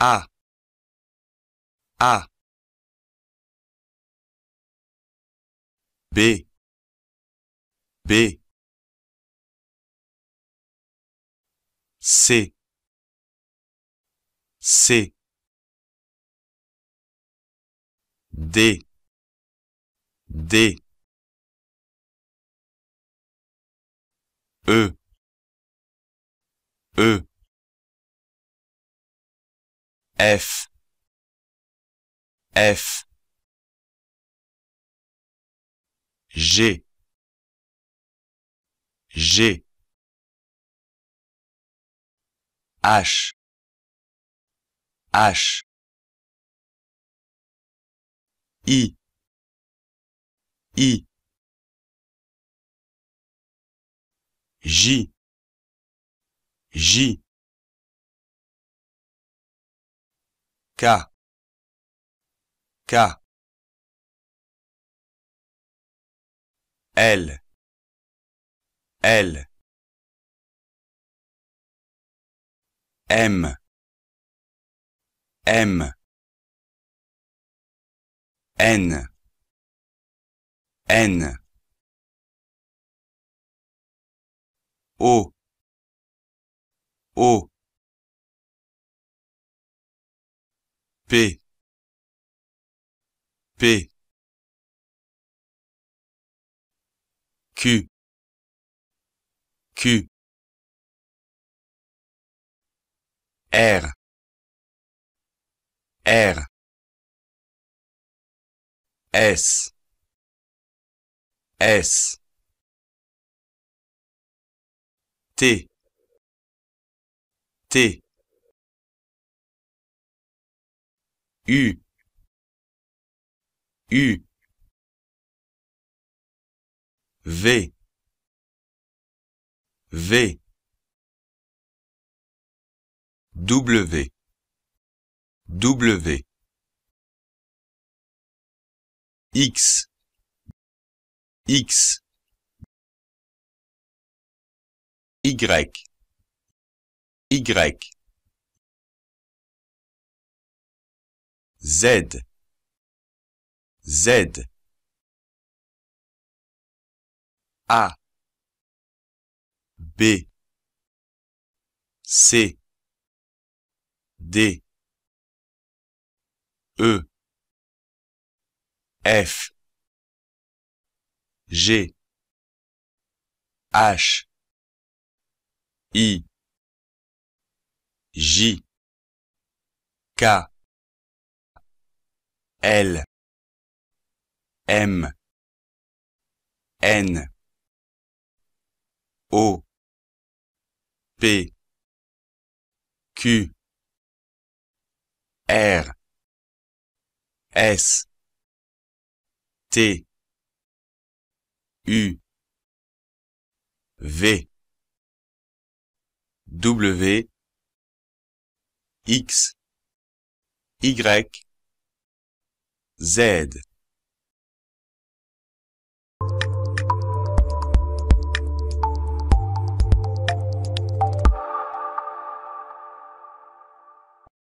A. A. B. B. C. C. D. D. E. E. F F G G H H I I J J K. K. L. L. M. M. N. N. O. O. P P Q Q R R S S T T U U V V W W X X Y Y Z Z A B C D E F G H I J K L M N O P Q R S T U V W X Y Z